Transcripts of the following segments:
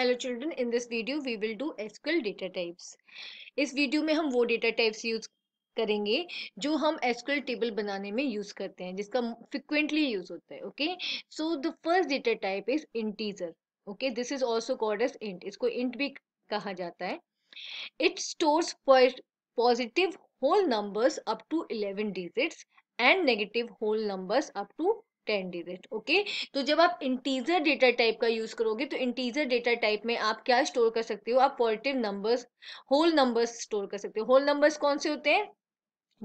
Hello children in this video we will do SQL data types इस video में हम वो डेटा टाइप्स यूज करेंगे जो हम एसक्यूएल टेबल बनाने में यूज करते हैं जिसका फ्रिक्वेंटली यूज होता है okay so the first data type is integer okay this is also called as int इसको इंट भी कहा जाता है it stores positive whole numbers up to 11 digits and negative whole numbers up to ten digit okay तो जब आप integer data type का use करोगे तो इंटीजर डेटा टाइप में आप क्या स्टोर कर सकते हो आप positive numbers whole numbers store कर सकते हो होल नंबर्स कौन से होते हैं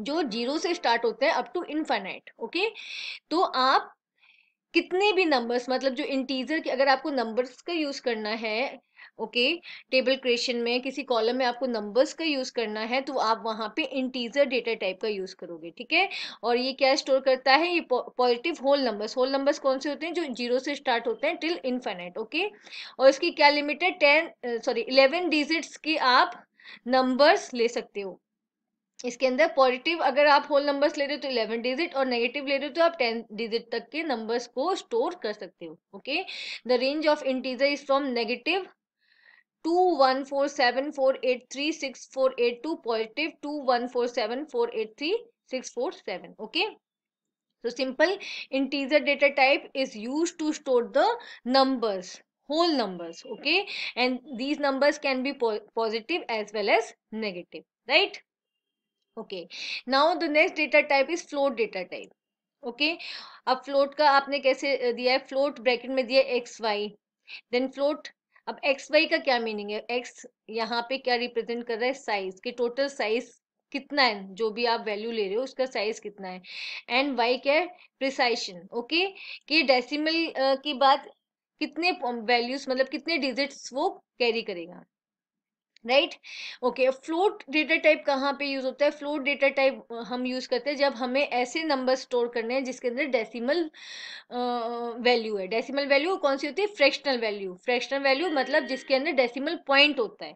जो जीरो से स्टार्ट होते हैं अप टू इनफाइनाइट ओके तो आप कितने भी नंबर्स मतलब जो इंटीजर के अगर आपको नंबर्स का यूज़ करना है ओके टेबल क्रिएशन में किसी कॉलम में आपको नंबर्स का यूज़ करना है तो आप वहाँ पे इंटीजर डेटा टाइप का यूज़ करोगे ठीक है और ये क्या स्टोर करता है ये positive whole numbers whole numbers कौन से होते हैं जो जीरो से स्टार्ट होते हैं टिल इन्फेनाइट ओके और इसकी क्या लिमिट है टेन सॉरी इलेवन डिजिट्स की आप नंबर्स ले सकते हो इसके अंदर पॉजिटिव अगर आप होल नंबर्स ले रहे हो तो इलेवन डिजिट और नेगेटिव ले रहे हो तो आप टेन डिजिट तक के नंबर्स को स्टोर कर सकते हो okay the range of integer is from negative two one four seven four eight three six four eight two positive two one four seven four eight three six four seven okay so simple integer data type is use to store the numbers whole numbers okay and these numbers can be positive as well as negative right okay now the next data type is float data type okay अब float का आपने कैसे दिया है float bracket में दिया X Y then float अब X Y का क्या मीनिंग है एक्स यहाँ पे क्या रिप्रेजेंट कर रहा है साइज कि टोटल साइज कितना है जो भी आप वैल्यू ले रहे हो उसका साइज कितना है एंड वाई क्या है प्रिसाइशन ओके कि डेसिमल की बात कितने वैल्यूज मतलब कितने डिजिट्स वो कैरी करेगा right okay float data type कहाँ पे यूज होता है फ्लोट डेटा टाइप हम यूज करते हैं जब हमें ऐसे नंबर स्टोर करने हैं जिसके अंदर डेसिमल वैल्यू है डेसिमल वैल्यू कौन सी होती है फ्रैक्शनल वैल्यू फ्रैक्शनल वैल्यू मतलब जिसके अंदर डेसिमल पॉइंट होता है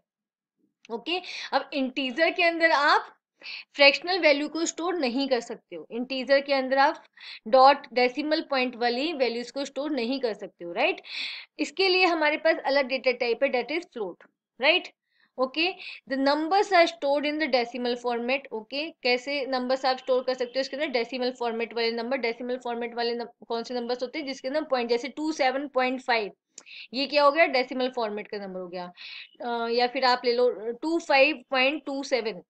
ओके okay? अब इंटीजर के अंदर आप फ्रैक्शनल वैल्यू को स्टोर नहीं कर सकते हो इंटीजर के अंदर आप डॉट डेसिमल पॉइंट वाली वैल्यूज को स्टोर नहीं कर सकते हो राइट right? इसके लिए हमारे पास अलग डेटा टाइप है that is float right okay the numbers are stored in the decimal format okay कैसे नंबर्स आप स्टोर कर सकते हो इसके अंदर डेसिमल फॉर्मेट वाले नंबर डेसिमल फॉर्मेट वाले कौन से नंबर्स होते हैं जिसके अंदर पॉइंट जैसे टू सेवन पॉइंट फाइव ये क्या हो गया डेसिमल फॉर्मेट का नंबर हो गया uh, या फिर आप ले लो two five point two seven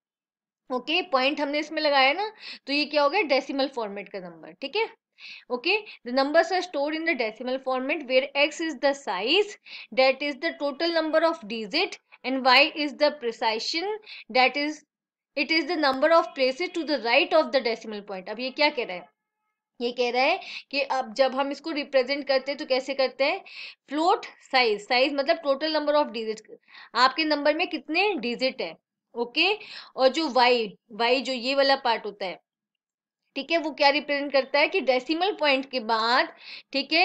okay point हमने इसमें लगाया ना तो ये क्या हो गया डेसिमल फॉर्मेट का नंबर ठीक है okay the numbers are stored in the decimal format where x is the size that is the total number of digit and y is the precision that is it is the number of places to the right of the decimal point अब ये क्या कह raha hai ये कह रहा है कि अब जब हम इसको रिप्रेजेंट करते हैं तो कैसे करते हैं फ्लोट साइज साइज मतलब टोटल नंबर ऑफ डिजिट आपके नंबर में कितने डिजिट है ओके और जो वाई वाई जो ये वाला पार्ट होता है ठीक है वो क्या रिप्रेजेंट करता है कि डेसिमल पॉइंट के बाद ठीक है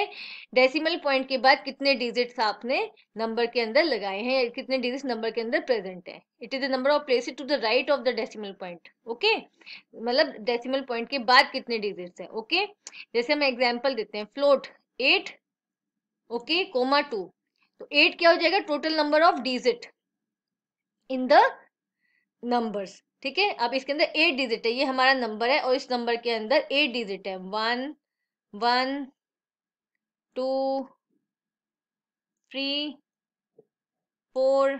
डेसिमल पॉइंट के बाद कितने डिजिट्स आपने नंबर के अंदर लगाए हैं कितने डिजिट्स नंबर के अंदर प्रेजेंट है it is the number of places to the right of the decimal point okay मतलब डेसिमल पॉइंट के बाद कितने डिजिट्स है ओके जैसे हम एग्जाम्पल देते हैं float eight okay comma two तो एट क्या हो जाएगा total number of digit in the numbers ठीक है अब इसके अंदर एट डिजिट है ये हमारा नंबर है और इस नंबर के अंदर एट डिजिट है one one two three four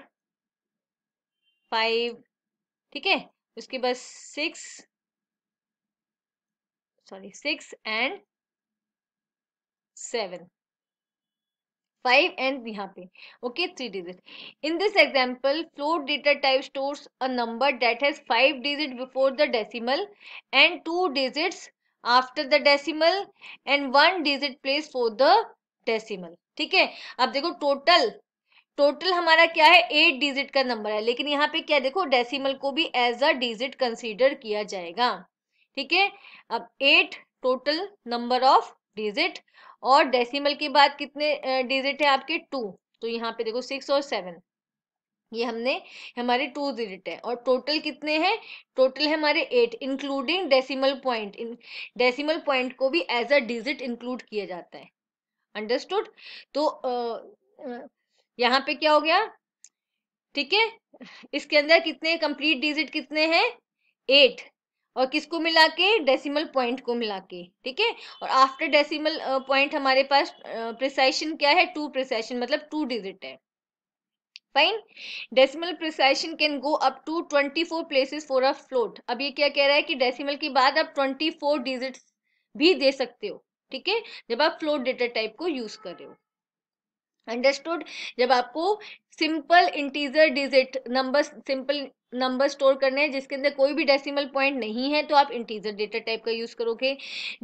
five ठीक है उसके बाद six sorry six and seven five and यहाँ पे okay three digit in this example float data type store a number that has five digit before the decimal and two digit after the decimal and one digit place for the decimal ठीक है अब देखो total total हमारा क्या है eight digit का number है लेकिन यहाँ पे क्या देखो डेसीमल को भी एज अ डिजिट कंसिडर किया जाएगा ठीक है अब eight total number of digit और डेसिमल के बाद कितने डिजिट है आपके टू तो यहाँ पे देखो सिक्स और सेवन ये हमने हमारे टू डिजिट है और टोटल कितने हैं टोटल है हमारे eight including decimal point in decimal point को भी एज अ डिजिट इंक्लूड किया जाता है अंडरस्टूड तो यहाँ पे क्या हो गया ठीक है इसके अंदर कितने कंप्लीट डिजिट कितने हैं एट और किसको मिला के डेसिमल पॉइंट को मिला के ठीक है और आफ्टर डेसिमल पॉइंट हमारे पास प्रिसाइशन क्या है टू प्रिसाइशन मतलब टू डिजिट है fine decimal precision can go up to twenty four places for a float अब ये क्या कह रहा है कि डेसिमल के बाद आप 24 डिजिट्स भी दे सकते हो ठीक है जब आप फ्लोट डेटा टाइप को यूज कर रहे हो अंडरस्टूड जब आपको simple integer digit number simple number store करने हैं जिसके अंदर कोई भी डेसिमल पॉइंट नहीं है तो आप इंटीजर डेटा टाइप का यूज़ करोगे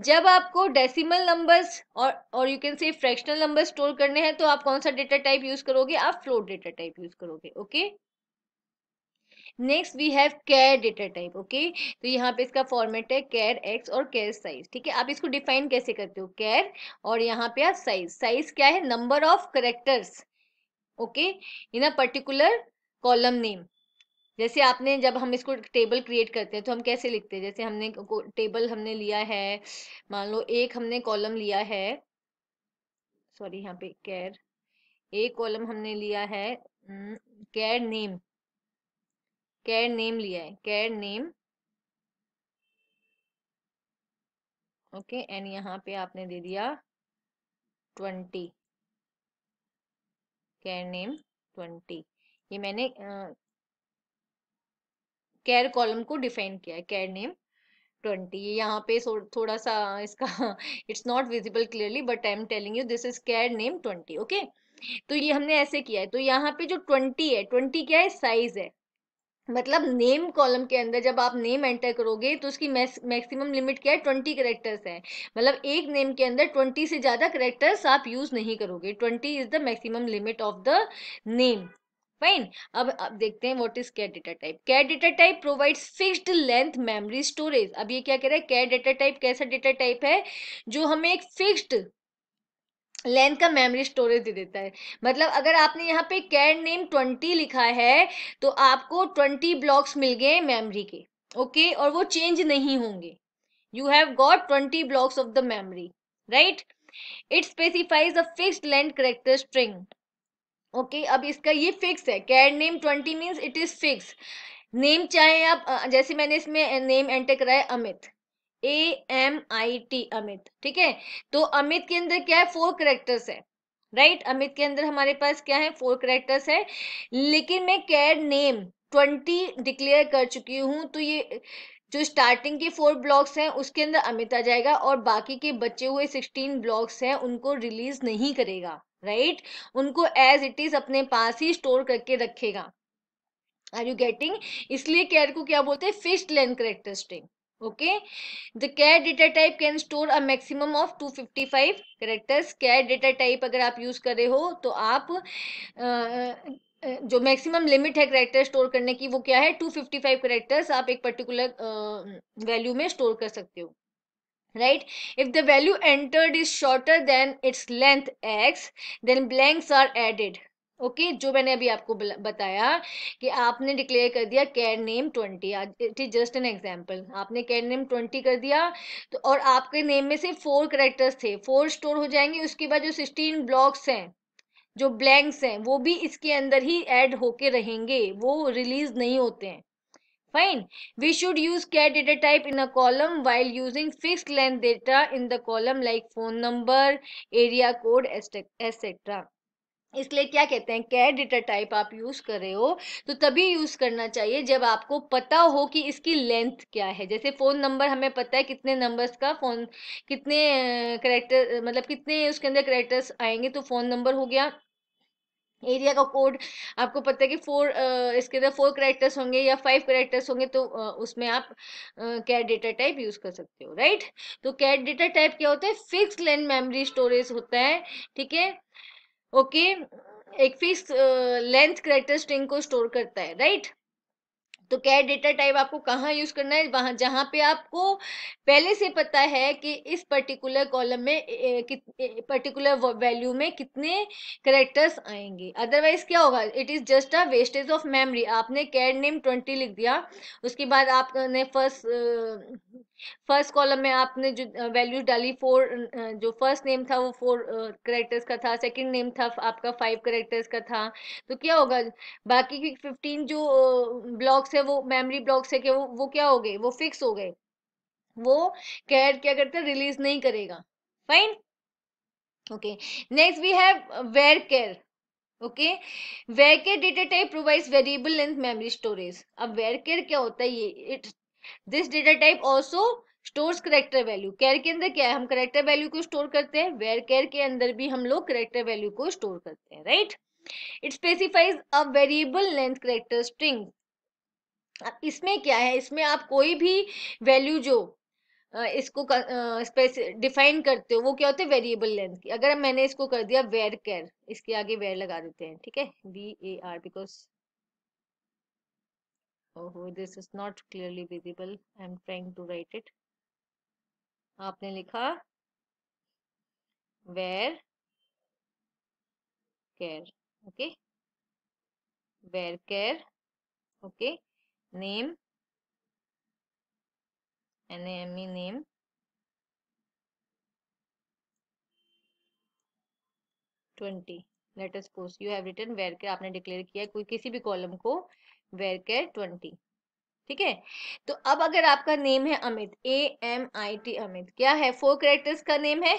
जब आपको डेसिमल नंबर्स और और you can say fractional number store करने हैं तो आप कौन सा डेटा टाइप यूज़ करोगे आप फ्लोट डेटा टाइप यूज़ करोगे okay okay? Next we have char data type okay तो यहाँ पे इसका फॉर्मेट है कैर एक्स और कैर साइज ठीक है आप इसको डिफाइन कैसे करते हो कैर और यहाँ पे आप साइज साइज क्या है number of characters okay in a particular column name जैसे आपने जब हम इसको टेबल क्रिएट करते हैं तो हम कैसे लिखते हैं जैसे हमने टेबल हमने लिया है मान लो एक हमने कॉलम लिया है सॉरी यहाँ पे कैर एक कॉलम हमने लिया है कैर नेम हम्म, कैड नेम लिया है कैड नेम ओके एंड यहाँ पे आपने दे दिया ट्वेंटी कैर नेम ट्वेंटी ये मैंने कैर uh, कॉलम को डिफाइन किया है कैर नेम ट्वेंटी ये यहाँ पे थोड़ा सा इसका it's not visible clearly but I am telling you this is char name twenty okay तो ये हमने ऐसे किया है तो यहाँ पे जो ट्वेंटी है ट्वेंटी क्या है साइज है मतलब नेम कॉलम के अंदर जब आप नेम एंटर करोगे तो उसकी मैक्सिमम लिमिट क्या है ट्वेंटी करेक्टर्स है मतलब एक नेम के अंदर ट्वेंटी से ज़्यादा करेक्टर्स आप यूज़ नहीं करोगे twenty is the maximum limit of the name fine अब अब देखते हैं what is cat data type cat data type provides fixed length memory storage अब ये क्या कह रहा है कैट डेटा टाइप कैसा डेटा टाइप है जो हमें एक फिक्स्ड लेंथ का मेमोरी स्टोरेज दे देता है मतलब अगर आपने यहाँ पे कैड नेम ट्वेंटी लिखा है तो आपको ट्वेंटी ब्लॉक्स मिल गए मेमोरी के ओके और वो चेंज नहीं होंगे you have got twenty blocks of the memory right it specifies a fixed length character string okay अब इसका ये फिक्स है कैड name twenty means it is fix name चाहे आप जैसे मैंने इसमें नेम एंटर कराया Amit A M I T Amit ठीक है तो अमित के अंदर क्या है फोर करेक्टर्स है राइट right? अमित के अंदर हमारे पास क्या है फोर करेक्टर्स है लेकिन मैं कैड नेम ट्वेंटी डिक्लेयर कर चुकी हूँ तो ये जो स्टार्टिंग के फोर ब्लॉक्स हैं उसके अंदर अमित आ जाएगा और बाकी के बचे हुए सिक्सटीन ब्लॉक्स हैं उनको रिलीज नहीं करेगा राइट right? उनको एज इट इज अपने पास ही स्टोर करके रखेगा आर यू गेटिंग इसलिए कैर को क्या बोलते हैं fixed length character string okay the cat data type can store a maximum of two fifty five characters cat data type अगर आप यूज कर रहे हो तो आप जो मैक्सिमम लिमिट है करेक्टर स्टोर करने की वो क्या है टू फिफ्टी फाइव करेक्टर्स आप एक पर्टिकुलर वैल्यू में स्टोर कर सकते हो right if the value entered is shorter than its length x then blanks are added okay okay, जो मैंने अभी आपको बताया कि आपने डिक्लेयर कर दिया char name twenty it is just an example आपने कैर नेम ट्वेंटी कर दिया तो और आपके नेम में से फोर करेक्टर्स थे फोर स्टोर हो जाएंगे उसके बाद जो सिक्सटीन ब्लॉक्स हैं जो ब्लैंक्स हैं वो भी इसके अंदर ही ऐड होके रहेंगे वो रिलीज नहीं होते हैं fine we should use char data type in a column while using fix length data in the column like phone number area code etcetera इसलिए क्या कहते हैं कैड डेटा टाइप आप यूज़ कर रहे हो तो तभी यूज़ करना चाहिए जब आपको पता हो कि इसकी लेंथ क्या है जैसे फ़ोन नंबर हमें पता है कितने नंबर्स का फ़ोन कितने करेक्टर मतलब कितने उसके अंदर करेक्टर्स आएंगे तो फ़ोन नंबर हो गया एरिया का कोड आपको पता है कि फोर इसके अंदर फोर करेक्टर्स होंगे या फाइव करेक्टर्स होंगे तो आ, उसमें आप कैट डेटा टाइप यूज़ कर सकते हो राइट तो कैट डेटा टाइप क्या होता है फिक्स लेंथ मेमोरी स्टोरेज होता है ठीक है ओके एक फिक्स लेंथ करेक्टर स्ट्रिंग को स्टोर करता है राइट तो क्या डेटा टाइप आपको कहाँ यूज करना है वहां जहाँ पे आपको पहले से पता है कि इस पर्टिकुलर कॉलम में पर्टिकुलर वैल्यू में कितने करेक्टर्स आएंगे अदरवाइज क्या होगा it is just a wastage of memory आपने कैड नेम ट्वेंटी लिख दिया उसके बाद आपने फर्स्ट फर्स्ट कॉलम में आपने जो वैल्यूज डाली फोर जो फर्स्ट नेम था वो फोर करेक्टर्स का था सेकंड नेम था आपका फाइव करेक्टर्स का था तो क्या होगा बाकी की फिफ्टीन जो ब्लॉक्स है वो मेमोरी ब्लॉक्स है क्या वो वो क्या हो गए वो फिक्स हो गए वो कैड क्या करता है रिलीज नहीं करेगा fine okay next we have varchar okay varchar data type provides variable length memory storage अब वेर केयर क्या होता है ये it this data type also store character value char के अंदर क्या है हम करेक्टर वैल्यू को स्टोर करते हैं वेयर कैर के अंदर भी हम लोग करेक्टर वैल्यू को स्टोर करते हैं right it specifies a variable length character string अब इसमें क्या है इसमें आप कोई भी वैल्यू जो इसको डिफाइन करते हो वो क्या होते हैं वेरिएबल लेंथ की अगर मैंने इसको कर दिया वेर कैर इसके आगे वेर लगा देते हैं ठीक है वी ए आर बिकॉज ओहो this is not clearly visible I am trying to write it आपने लिखा varchar okay varchar okay name N M E name twenty letters as you have return varchar आपने डिक्लेयर किया कोई किसी भी column को where care twenty ठीक है तो अब अगर आपका नेम है Amit A M I T Amit क्या है फोर कैरेक्टर्स का नेम है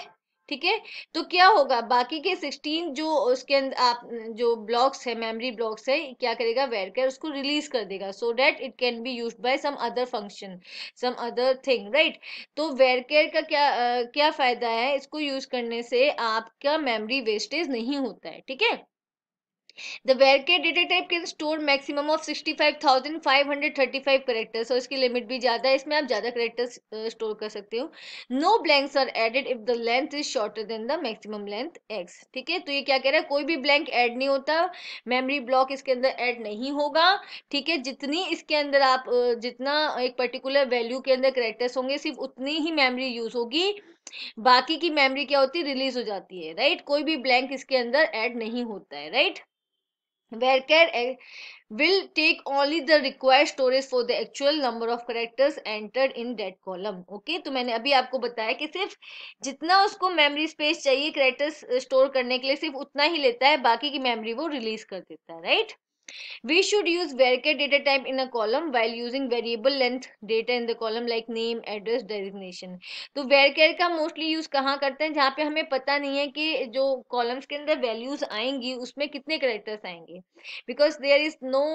ठीक है तो क्या होगा बाकी के सिक्सटीन जो उसके अंदर आप जो ब्लॉक्स है मेमोरी ब्लॉक्स है क्या करेगा वेर केयर उसको रिलीज कर देगा so that it can be use by some other function some other thing right तो वेर केयर का क्या आ, क्या फायदा है इसको यूज करने से आपका मेमोरी वेस्टेज नहीं होता है ठीक है द वेर के data type can store maximum of sixty five five thousand hundred thirty five characters और इसकी लिमिट भी ज़्यादा है इसमें आप ज़्यादा करेक्टर्स स्टोर कर सकते हो no blanks are added if the length is shorter than the maximum length x ठीक है तो ये क्या कह रहा है कोई भी ब्लैंक एड नहीं होता मेमरी ब्लॉक इसके अंदर एड नहीं होगा ठीक है जितनी इसके अंदर आप uh, जितना एक पर्टिकुलर वैल्यू के अंदर करेक्टर्स होंगे सिर्फ उतनी ही मेमरी यूज होगी बाकी की मेमोरी क्या होती है रिलीज हो जाती है राइट कोई भी ब्लैंक इसके अंदर ऐड नहीं होता है right where char will take only the required storage for the actual number of characters entered in that column okay तो मैंने अभी आपको बताया कि सिर्फ जितना उसको मेमोरी स्पेस चाहिए characters स्टोर करने के लिए सिर्फ उतना ही लेता है बाकी की मेमोरी वो रिलीज कर देता है right We should use varchar data type in a column while using variable length data in the column like name, address, designation. तो varchar ka mostly use कहाँ karte hain jahan pe hame pata nahi hai ki jo columns ke andar values aayengi usme kitne characters aayenge Because there is no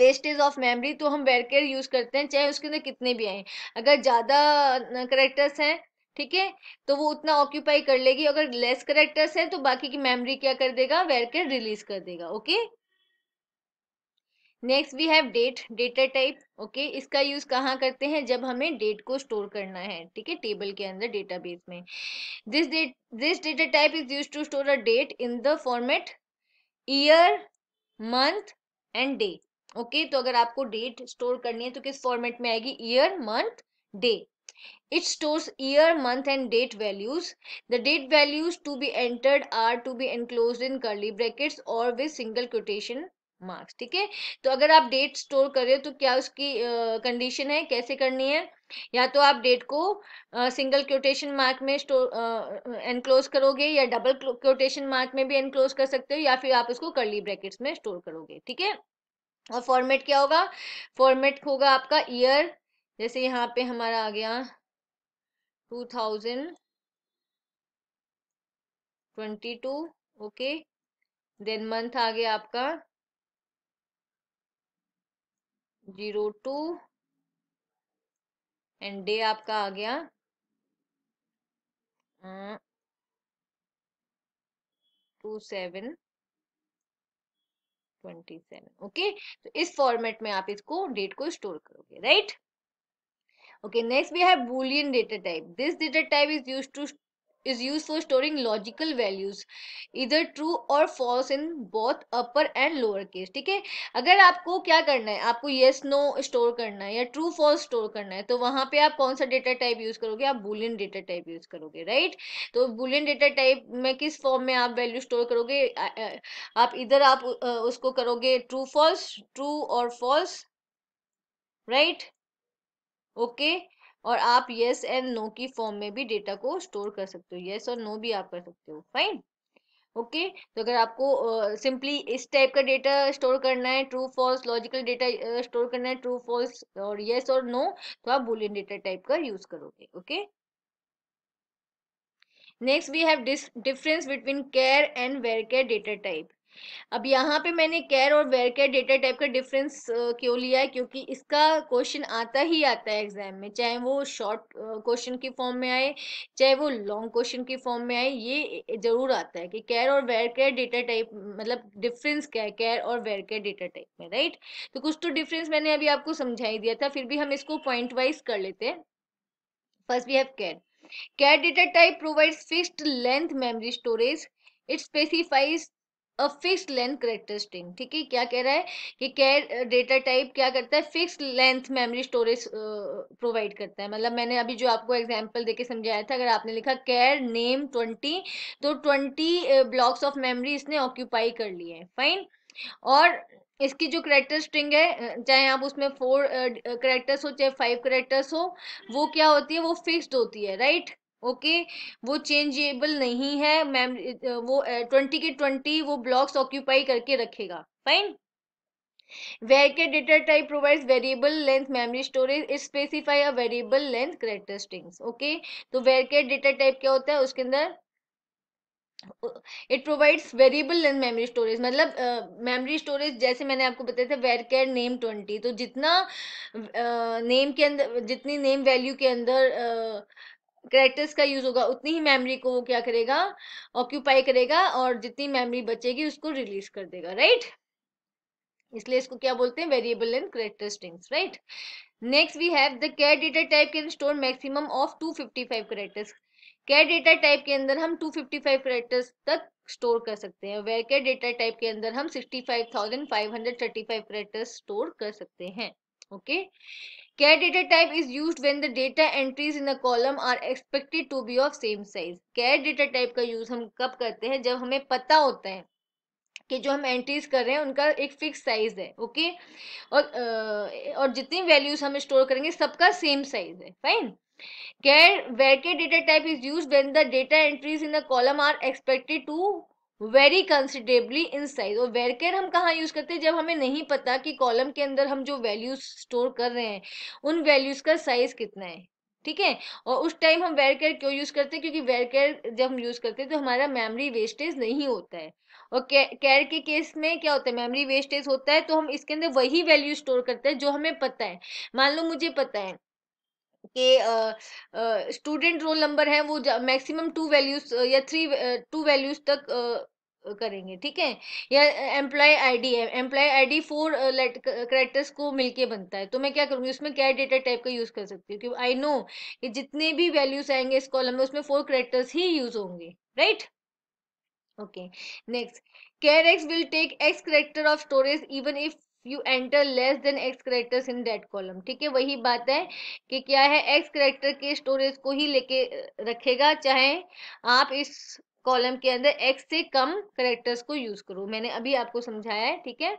wastage of memory तो हम varchar use करते हैं चाहे उसके अंदर कितने भी आए अगर ज़्यादा करेक्टर्स हैं ठीक है तो वो उतना ऑक्यूपाई कर लेगी अगर लेस करेक्टर्स हैं तो बाकी की मेमरी क्या कर देगा वेरकेयर रिलीज कर देगा okay okay? Next we have date data type okay इसका यूज कहाँ करते हैं जब हमें डेट को स्टोर करना है ठीक है टेबल के अंदर डेटाबेस में this date this data type is use to store a date in the format year month and day okay तो अगर आपको डेट स्टोर करनी है तो किस फॉर्मेट में आएगी year month day it store year month and date values the date values to be entered are to be enclose in curly brackets और विद सिंगल कोटेशन मार्क्स ठीक है तो अगर आप डेट स्टोर कर रहे हो तो क्या उसकी कंडीशन है कैसे करनी है या तो आप डेट को सिंगल क्योटेशन मार्क में स्टोर एनक्लोज करोगे या डबल क्योटेशन मार्क में भी एनक्लोज कर सकते हो या फिर आप उसको करली ब्रैकेट्स में स्टोर करोगे ठीक है और फॉर्मेट क्या होगा फॉर्मेट होगा आपका ईयर जैसे यहाँ पे हमारा आ गया two thousand twenty two okay then month आ गया आपका जीरो टू एंड डे आपका आ गया hmm, two seven twenty seven okay तो इस फॉर्मेट में आप इसको डेट को स्टोर करोगे right okay next we have boolean data type this data type is used to is used for storing logical values either true or false in both upper and lower case ठीक है अगर आपको क्या करना है आपको yes no store करना है या ट्रू फॉल्स स्टोर करना है तो वहां पर आप कौन सा डेटा टाइप यूज करोगे आप बुलियन डेटा टाइप यूज करोगे राइट तो बुलियन डेटा टाइप में किस फॉर्म में आप वैल्यू स्टोर करोगे आप इधर आप उसको करोगे ट्रू फॉल्स ट्रू और फॉल्स राइट ओके और आप येस एंड नो की फॉर्म में भी डेटा को स्टोर कर सकते हो येस और नो भी आप कर सकते हो फाइन ओके okay? तो अगर आपको सिंपली uh, इस टाइप का डेटा स्टोर करना है true false logical data store करना है ट्रू फॉल्स और yes और नो तो आप बुलियन डेटा टाइप का यूज करोगे okay next we have difference between char and care char data care अब यहाँ पे मैंने कैर और वेयर कैर डेटा टाइप का डिफरेंस क्यों लिया है क्योंकि इसका क्वेश्चन आता ही आता है एग्जाम में चाहे वो शॉर्ट क्वेश्चन की फॉर्म में आए चाहे वो लॉन्ग क्वेश्चन की फॉर्म में आए ये जरूर आता है कि केयर और वेयर केयर डेटा टाइप मतलब डिफरेंस क्या है केयर और वेयर केयर डेटा टाइप में राइट तो कुछ तो डिफरेंस मैंने अभी आपको समझा ही दिया था फिर भी हम इसको पॉइंट वाइज कर लेते हैं first we have char char data type provides fixed length memory storage it specifies a fix length character string ठीक है क्या कह रहा है कि कैर डेटा टाइप क्या करता है fix length memory storage provide करता है मतलब मैंने अभी जो आपको एग्जांपल देके समझाया था अगर आपने लिखा कैर नेम ट्वेंटी तो ट्वेंटी ब्लॉक्स ऑफ मेमोरी इसने ऑक्यूपाई कर लिए है फाइन और इसकी जो करेक्टर स्ट्रिंग है uh, चाहे आप उसमें फोर करेक्टर्स uh, हो चाहे फाइव करेक्टर्स हो वो क्या होती है वो फिक्स्ड होती है राइट ओके वो चेंजेबल नहीं है मैम वो ट्वेंटी के ट्वेंटी वो ब्लॉक्स ऑक्यूपाई करके रखेगा फाइन where के data type तो provides variable length memory storage it specify a variable length character strings okay तो where के data type क्या होता है उसके अंदर it provides variable length memory storage मतलब मेमोरी uh, स्टोरेज जैसे मैंने आपको बताया था वेर कैर नेम ट्वेंटी तो जितना नेम uh, के अंदर जितनी नेम वैल्यू के अंदर uh, करेक्टर्स का यूज होगा उतनी ही मेमोरी को वो क्या करेगा ऑक्यूपाई करेगा और जितनी मेमोरी बचेगी उसको रिलीज कर देगा राइट इसलिए इसको क्या बोलते हैं variable in character strings right next we have the char data type can store maximum of 255 characters char data type के अंदर हम 255 करेक्टर्स तक स्टोर कर सकते हैं वेर कैर डेटा टाइप के अंदर हम 65,535 करेक्टर्स स्टोर कर सकते हैं okay care data type is used when the data entries in a column are expected to be of same size care data type ka use hum kab karte hain jab hame pata hota hai कि जो हम entries कर रहे हैं उनका एक fix size है okay और और जितनी वैल्यूज हम स्टोर करेंगे सबका सेम साइज है फाइन कैर वेर के data type is used when the data entries in the column are expected to vary considerably in size और वेर केयर हम कहाँ यूज़ करते हैं जब हमें नहीं पता कि कॉलम के अंदर हम जो वैल्यूज स्टोर कर रहे हैं उन वैल्यूज़ का साइज़ कितना है ठीक है और उस टाइम हम वेर केयर क्यों यूज़ करते हैं क्योंकि वेर केयर जब हम यूज़ करते हैं तो हमारा मेमोरी वेस्टेज नहीं होता है और कैर के केस में क्या होता है मेमोरी वेस्टेज होता है तो हम इसके अंदर वही वैल्यू स्टोर करते हैं जो हमें पता है मान लो मुझे पता है कि स्टूडेंट रोल नंबर है वो मैक्सिमम टू वैल्यूज या थ्री टू वैल्यूज तक करेंगे ठीक है या एम्प्लॉय आईडी है employee ID four letter characters को मिलके बनता है तो मैं क्या करूँगी उसमें क्या डेटा टाइप का यूज़ कर सकती हूँ क्योंकि आई नो कि जितने भी वैल्यूज आएंगे इस कॉलम में उसमें फोर करेक्टर्स ही यूज होंगे right okay next char X will take X character of storage even if you enter less than X characters in that column ठीक है वही बात है कि क्या है एक्स करेक्टर के स्टोरेज को ही लेके uh, रखेगा चाहे आप इस कॉलम के अंदर एक्स से कम करेक्टर्स को यूज करो मैंने अभी आपको समझाया है ठीक है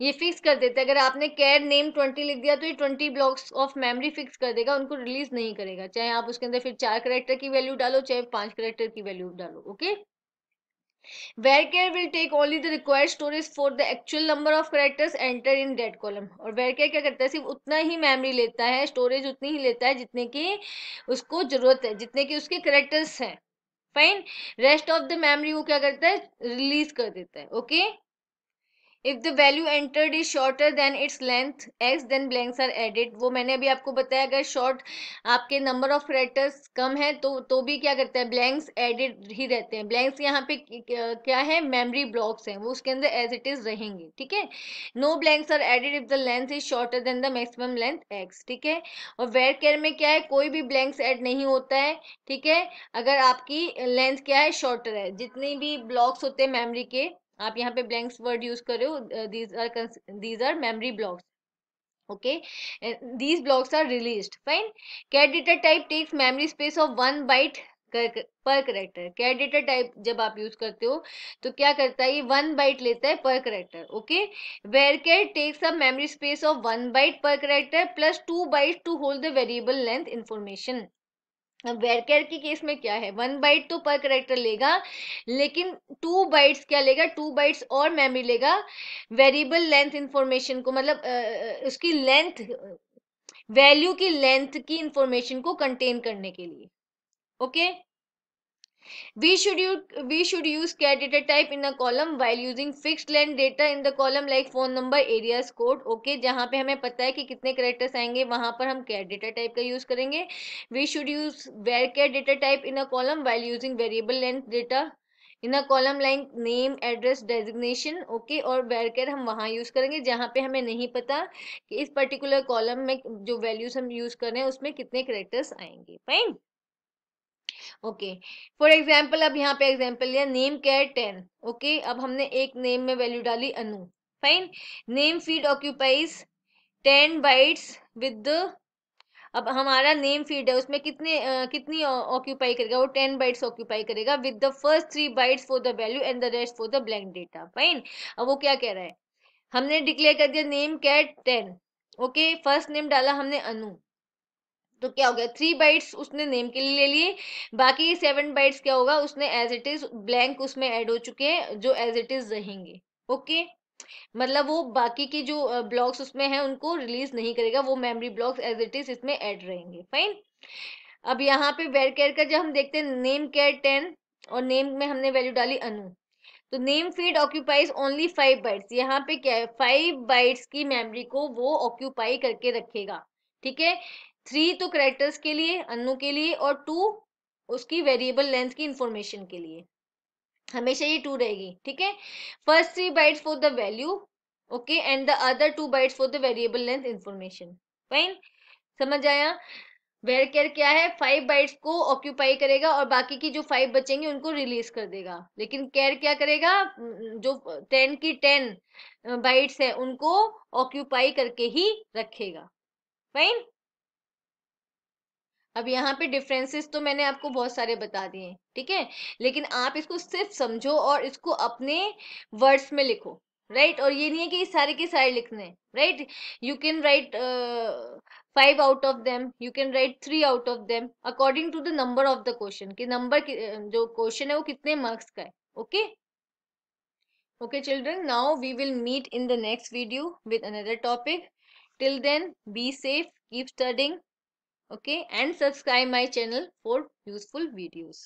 ये फिक्स कर देता है अगर आपने कैड नेम ट्वेंटी लिख दिया तो ये twenty blocks of memory fix कर देगा उनको रिलीज नहीं करेगा चाहे आप उसके अंदर फिर चार करेक्टर की वैल्यू डालो चाहे पांच करेक्टर की वैल्यू डालो okay varchar will take only the required storage for the actual number of characters enter in that column और वेर केयर क्या करता है सिर्फ उतना ही मेमरी लेता है स्टोरेज उतनी ही लेता है जितने की उसको जरूरत है जितने की उसके करेक्टर्स हैं fine rest of the memory वो क्या करता है रिलीज कर देता है okay if the value entered is shorter than its length x then blanks are added वो मैंने अभी आपको बताया अगर शॉर्ट आपके नंबर ऑफ करेक्टर्स कम है तो तो भी क्या करते हैं ब्लैंक्स एडिड ही रहते हैं ब्लैंक्स यहाँ पे क्या है मेमोरी ब्लॉक्स हैं वो उसके अंदर एज इट इज रहेंगे ठीक है no blanks are added if the length is shorter than the maximum length x ठीक है और वेयर केयर में क्या है कोई भी ब्लैंक्स एड नहीं होता है ठीक है अगर आपकी लेंथ क्या है शॉर्टर है जितने भी ब्लॉक्स होते हैं मेमोरी के आप यहाँ पे ब्लैंक्स वर्ड यूज कर रहे हो these are these are memory blocks okay these blocks are release fine cat data type takes memory space of one byte per character cat data type जब आप यूज करते हो तो क्या करता है ये वन बाइट लेता है पर करेक्टर ओके वेर कैट takes a memory space of one byte per character plus two byte to hold the variable length information varchar के केस में क्या है वन बाइट तो पर करेक्टर लेगा लेकिन टू बाइट्स क्या लेगा टू बाइट्स और मेमोरी लेगा वेरिएबल लेंथ इंफॉर्मेशन को मतलब उसकी लेंथ वैल्यू की लेंथ की इंफॉर्मेशन को कंटेन करने के लिए okay okay? We should, use, we should use cat data type in a column while using fixed length data in the column like phone number areas code okay जहाँ पे हमें पता है कि कितने करेक्टर्स आएंगे वहाँ पर हम cat data type का यूज करेंगे We should use where cat data type in a column while using variable length data in a column line name address designation okay और वेरकेयर हम वहाँ यूज़ करेंगे जहाँ पे हमें नहीं पता कि इस पर्टिकुलर कॉलम में जो वैल्यूज हम यूज़ कर रहे हैं उसमें कितने करेक्टर्स आएंगे फाइन ओके फॉर एग्जाम्पल अब यहाँ पे एग्जाम्पल लिया नेम केयर टेन ओके अब हमने एक नेम में वैल्यू डाली Anu fine name field occupies ten bytes with the अब हमारा नेम फीड है उसमें कितने आ, कितनी ऑक्यूपाई करेगा वो टेन बाइट्स ऑक्यूपाई करेगा with the first three bytes for the value and the rest for the blank data fine अब वो क्या कह रहा है हमने डिक्लेयर कर दिया नेम कैट टेन ओके फर्स्ट नेम डाला हमने अनु तो क्या हो गया थ्री बाइट्स उसने नेम के लिए ले लिए बाकी सेवन बाइट्स क्या होगा उसने एज इट इज ब्लैंक उसमें ऐड हो चुके हैं जो एज इट इज रहेंगे ओके मतलब वो बाकी के जो ब्लॉक्स उसमें हैं उनको रिलीज नहीं करेगा वो memory blocks as it is इसमें ऐड रहेंगे फाइन अब यहाँ पे वेर केयर का जब हम देखते हैं नेम केयर टेन और नेम में हमने वैल्यू डाली अनु तो name field occupies only five bytes यहाँ पे क्या है फाइव बाइट्स की मेमोरी को वो ऑक्यूपाई करके रखेगा ठीक है थ्री तो करेक्टर्स के लिए अन्नू के लिए और टू उसकी वेरिएबल लेंथ की इंफॉर्मेशन के लिए हमेशा ये टू रहेगी ठीक है first three byte for the value okay and the other two byte for the variable length information fine समझ आया वेर केयर क्या है फाइव बाइट्स को ऑक्यूपाई करेगा और बाकी की जो फाइव बचेंगे उनको रिलीज कर देगा लेकिन केयर क्या करेगा जो टेन की टेन बाइट्स है उनको ऑक्यूपाई करके ही रखेगा फाइन अब यहाँ पे डिफरेंसेस तो मैंने आपको बहुत सारे बता दिए ठीक है लेकिन आप इसको सिर्फ समझो और इसको अपने वर्ड्स में लिखो राइट और ये नहीं है कि सारे के सारे लिखने write you can write five out of them you can write three out of them according to the number of the question कि नंबर जो क्वेश्चन है वो कितने मार्क्स का है okay okay children now we will meet in the next video with another topic till then be safe keep studying okay and subscribe my channel for useful videos